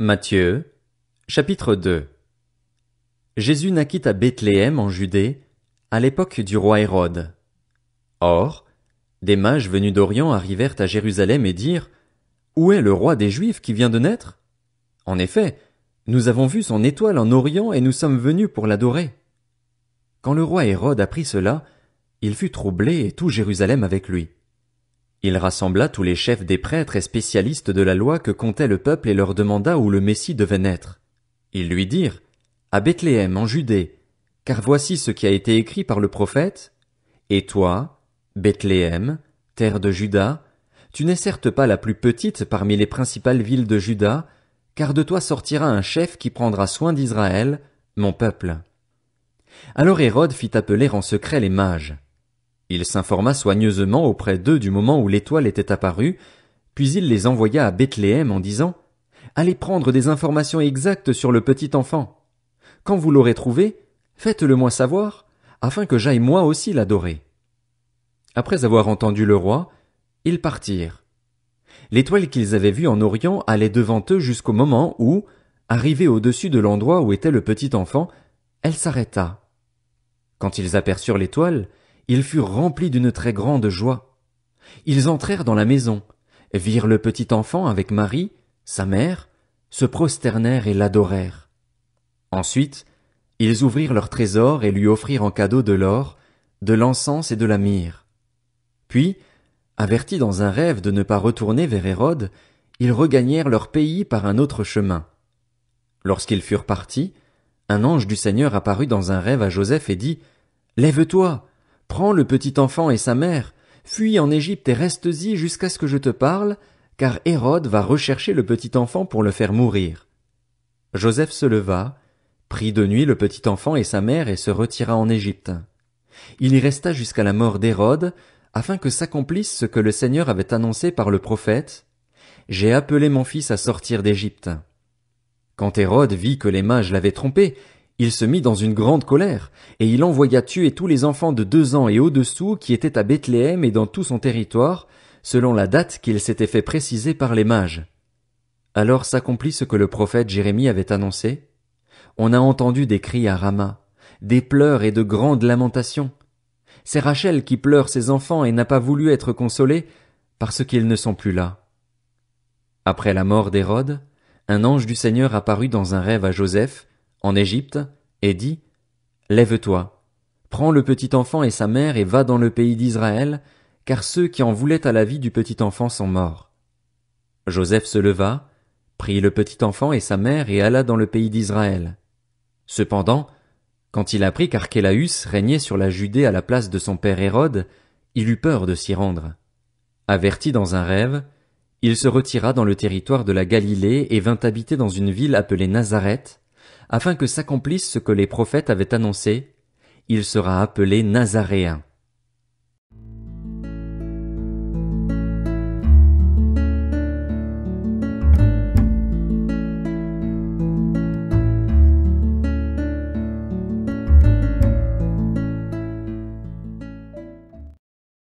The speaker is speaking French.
Matthieu, chapitre 2 Jésus naquit à Bethléem en Judée, à l'époque du roi Hérode. Or, des mages venus d'Orient arrivèrent à Jérusalem et dirent Où est le roi des Juifs qui vient de naître? En effet, nous avons vu son étoile en Orient et nous sommes venus pour l'adorer. Quand le roi Hérode apprit cela, il fut troublé et tout Jérusalem avec lui. Il rassembla tous les chefs des prêtres et spécialistes de la loi que comptait le peuple et leur demanda où le Messie devait naître. Ils lui dirent, À Bethléem, en Judée, car voici ce qui a été écrit par le prophète. Et toi, Bethléem, terre de Juda, tu n'es certes pas la plus petite parmi les principales villes de Juda, car de toi sortira un chef qui prendra soin d'Israël, mon peuple. Alors Hérode fit appeler en secret les mages. Il s'informa soigneusement auprès d'eux du moment où l'étoile était apparue, puis il les envoya à Bethléem en disant Allez prendre des informations exactes sur le petit enfant. Quand vous l'aurez trouvé, faites-le moi savoir, afin que j'aille moi aussi l'adorer. Après avoir entendu le roi, ils partirent. L'étoile qu'ils avaient vue en Orient allait devant eux jusqu'au moment où, arrivée au-dessus de l'endroit où était le petit enfant, elle s'arrêta. Quand ils aperçurent l'étoile, ils furent remplis d'une très grande joie. Ils entrèrent dans la maison, virent le petit enfant avec Marie, sa mère, se prosternèrent et l'adorèrent. Ensuite, ils ouvrirent leur trésor et lui offrirent en cadeau de l'or, de l'encens et de la myrrhe. Puis, avertis dans un rêve de ne pas retourner vers Hérode, ils regagnèrent leur pays par un autre chemin. Lorsqu'ils furent partis, un ange du Seigneur apparut dans un rêve à Joseph et dit, Lève-toi, Prends le petit enfant et sa mère, fuis en Égypte et reste-y jusqu'à ce que je te parle, car Hérode va rechercher le petit enfant pour le faire mourir. Joseph se leva, prit de nuit le petit enfant et sa mère et se retira en Égypte. Il y resta jusqu'à la mort d'Hérode, afin que s'accomplisse ce que le Seigneur avait annoncé par le prophète. J'ai appelé mon fils à sortir d'Égypte. Quand Hérode vit que les mages l'avaient trompé, il se mit dans une grande colère, et il envoya tuer tous les enfants de deux ans et au-dessous qui étaient à Bethléem et dans tout son territoire, selon la date qu'il s'était fait préciser par les mages. Alors s'accomplit ce que le prophète Jérémie avait annoncé. On a entendu des cris à Rama, des pleurs et de grandes lamentations. C'est Rachel qui pleure ses enfants et n'a pas voulu être consolée parce qu'ils ne sont plus là. Après la mort d'Hérode, un ange du Seigneur apparut dans un rêve à Joseph en Égypte, et dit Lève-toi, prends le petit enfant et sa mère et va dans le pays d'Israël, car ceux qui en voulaient à la vie du petit enfant sont morts. Joseph se leva, prit le petit enfant et sa mère et alla dans le pays d'Israël. Cependant, quand il apprit qu'Archélaüs régnait sur la Judée à la place de son père Hérode, il eut peur de s'y rendre. Averti dans un rêve, il se retira dans le territoire de la Galilée et vint habiter dans une ville appelée Nazareth, afin que s'accomplisse ce que les prophètes avaient annoncé, il sera appelé Nazaréen.